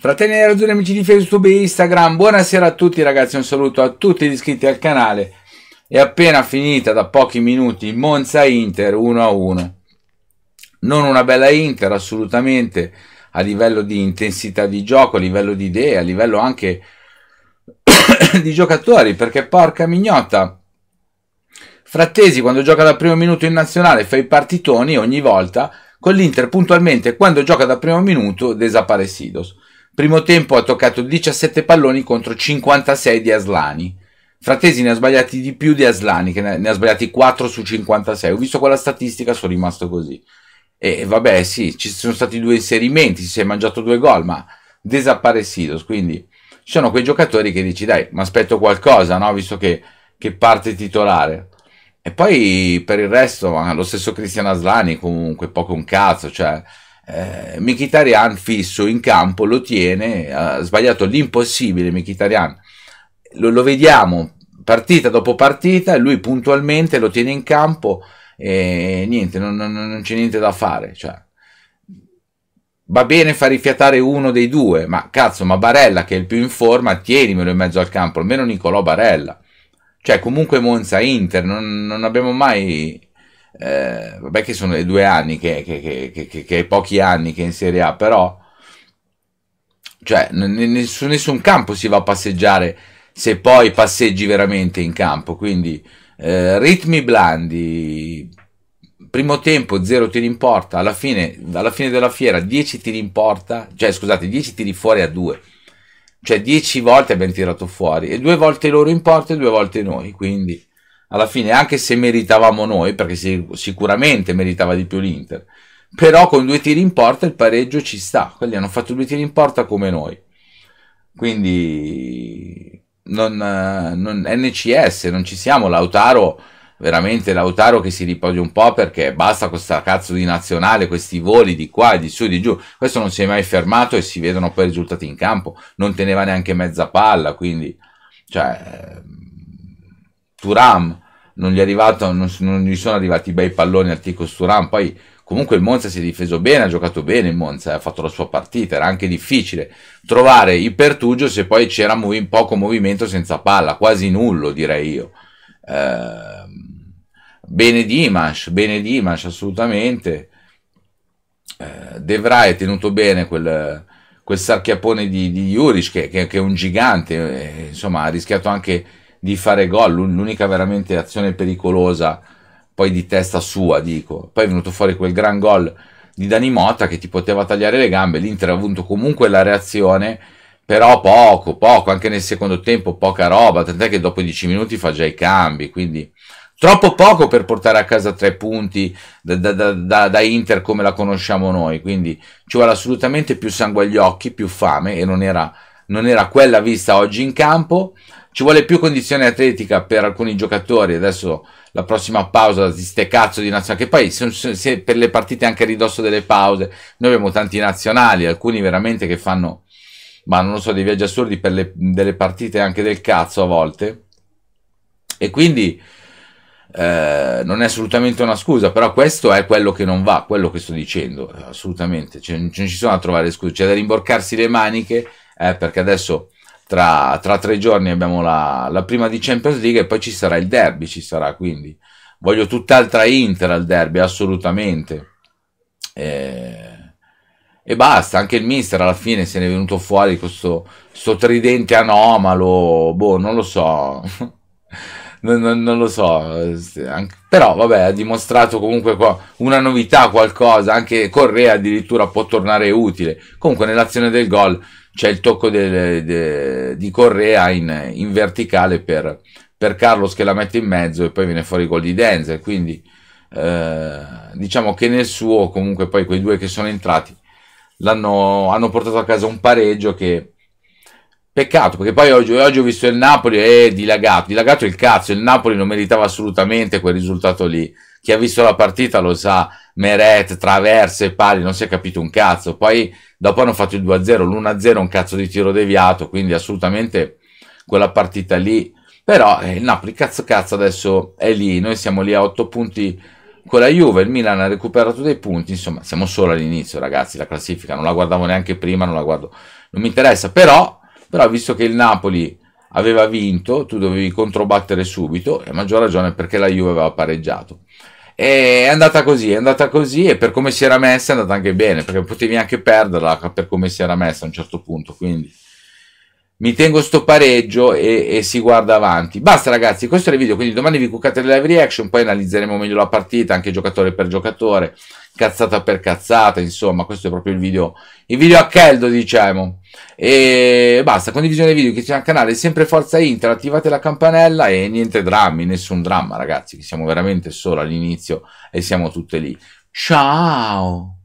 Fratelli della ragione, amici di Facebook e Instagram, buonasera a tutti ragazzi, un saluto a tutti gli iscritti al canale. È appena finita da pochi minuti Monza Inter 1-1. Non una bella Inter assolutamente a livello di intensità di gioco, a livello di idee, a livello anche di giocatori, perché porca mignotta. Frattesi quando gioca dal primo minuto in nazionale fa i partitoni ogni volta, con l'Inter puntualmente quando gioca dal primo minuto desaparecidos. Primo tempo ha toccato 17 palloni contro 56 di Aslani. Fratesi ne ha sbagliati di più di Aslani, che ne ha sbagliati 4 su 56. Ho visto quella statistica, sono rimasto così. E vabbè, sì, ci sono stati due inserimenti, si è mangiato due gol, ma desaparecidos. Quindi ci sono quei giocatori che dici, dai, ma aspetto qualcosa, no? Visto che, che, parte titolare. E poi per il resto, lo stesso Cristiano Aslani, comunque, poco un cazzo, cioè eh, Mkhitaryan fisso in campo lo tiene, ha sbagliato l'impossibile Mkhitaryan, lo, lo vediamo partita dopo partita, lui puntualmente lo tiene in campo e niente, non, non, non c'è niente da fare. Cioè. Va bene far rifiatare uno dei due, ma cazzo, ma Barella che è il più in forma, tienimelo in mezzo al campo, almeno Nicolò Barella. Cioè, comunque Monza Inter, non, non abbiamo mai eh, vabbè che sono i due anni, che, che, che, che, è pochi anni che in Serie A, però cioè, su nessun campo si va a passeggiare se poi passeggi veramente in campo, quindi eh, ritmi blandi, primo tempo 0 tiri in porta, alla fine, alla fine della fiera 10 tiri in porta, cioè scusate 10 tiri fuori a 2, cioè 10 volte abbiamo tirato fuori e due volte loro in porta e due volte noi, quindi alla fine, anche se meritavamo noi, perché sicuramente meritava di più l'Inter, però con due tiri in porta il pareggio ci sta, quelli hanno fatto due tiri in porta come noi, quindi non, non NCS, non ci siamo, Lautaro, veramente Lautaro che si ripodia un po' perché basta questa cazzo di nazionale, questi voli di qua, di su, di giù, questo non si è mai fermato e si vedono poi i risultati in campo, non teneva neanche mezza palla, quindi cioè Turam, non gli, è arrivato, non, non gli sono arrivati i bei palloni al Ticos Turam, poi comunque il Monza si è difeso bene, ha giocato bene il Monza, ha fatto la sua partita, era anche difficile trovare il pertugio se poi c'era movi- poco movimento senza palla, quasi nullo direi io. Eh, bene Dimash, bene Dimash assolutamente. Eh, De tenuto bene quel, quel sarchiappone di, di Juric che, che, che, è un gigante, eh, insomma ha rischiato anche di fare gol, l'unica veramente azione pericolosa, poi di testa sua, dico. Poi è venuto fuori quel gran gol di Dani Mota che ti poteva tagliare le gambe, l'Inter ha avuto comunque la reazione, però poco, poco, anche nel secondo tempo poca roba, tant'è che dopo 10 minuti fa già i cambi, quindi troppo poco per portare a casa tre punti da, da, da, da, Inter come la conosciamo noi. Quindi ci vuole assolutamente più sangue agli occhi, più fame e non era, non era quella vista oggi in campo. Ci vuole più condizione atletica per alcuni giocatori. Adesso la prossima pausa di ste cazzo di nazionale Che poi se, se per le partite anche a ridosso delle pause. Noi abbiamo tanti nazionali, alcuni veramente che fanno, ma non lo so, dei viaggi assurdi per le, delle partite anche del cazzo a volte. E quindi eh, non è assolutamente una scusa, però questo è quello che non va, quello che sto dicendo, assolutamente. Cioè, non ci sono a trovare scuse, c'è da rimborcarsi le maniche, eh, perché adesso tra, tra tre giorni abbiamo la, la, prima di Champions League e poi ci sarà il derby, ci sarà quindi. Voglio tutt'altra Inter al derby, assolutamente. Eh, e basta, anche il mister alla fine se ne è venuto fuori questo sto tridente anomalo, boh, non lo so, non, non, non, lo so, però vabbè, ha dimostrato comunque una novità, qualcosa, anche Correa addirittura può tornare utile, comunque nell'azione del gol c'è il tocco de, de, di Correa in, in verticale per, per, Carlos che la mette in mezzo e poi viene fuori il gol di Denzel. Quindi eh, diciamo che nel suo, comunque poi quei due che sono entrati hanno portato a casa un pareggio che peccato perché poi oggi, oggi ho visto il Napoli e eh, dilagato, dilagato il cazzo, il Napoli non meritava assolutamente quel risultato lì. Chi ha visto la partita lo sa Meret, traverse, pali, non si è capito un cazzo. Poi dopo hanno fatto il 2-0, l'1-0 un cazzo di tiro deviato, quindi assolutamente quella partita lì. Però eh, il Napoli cazzo cazzo adesso è lì, noi siamo lì a 8 punti con la Juve, il Milan ha recuperato dei punti, insomma siamo solo all'inizio ragazzi, la classifica non la guardavo neanche prima, non la guardo, non mi interessa, però, però visto che il Napoli aveva vinto, tu dovevi controbattere subito e a maggior ragione perché la Juve aveva pareggiato. E è andata così, è andata così e per come si era messa è andata anche bene, perché potevi anche perderla per come si era messa a un certo punto, quindi mi tengo sto pareggio e, e, si guarda avanti. Basta ragazzi, questo era il video, quindi domani vi cuccate le live reaction, poi analizzeremo meglio la partita, anche giocatore per giocatore, cazzata per cazzata, insomma, questo è proprio il video, il video a caldo, diciamo. E basta, condivisione dei video, che c'è al canale, sempre Forza Inter, attivate la campanella e niente drammi, nessun dramma ragazzi, che siamo veramente solo all'inizio e siamo tutte lì. Ciao!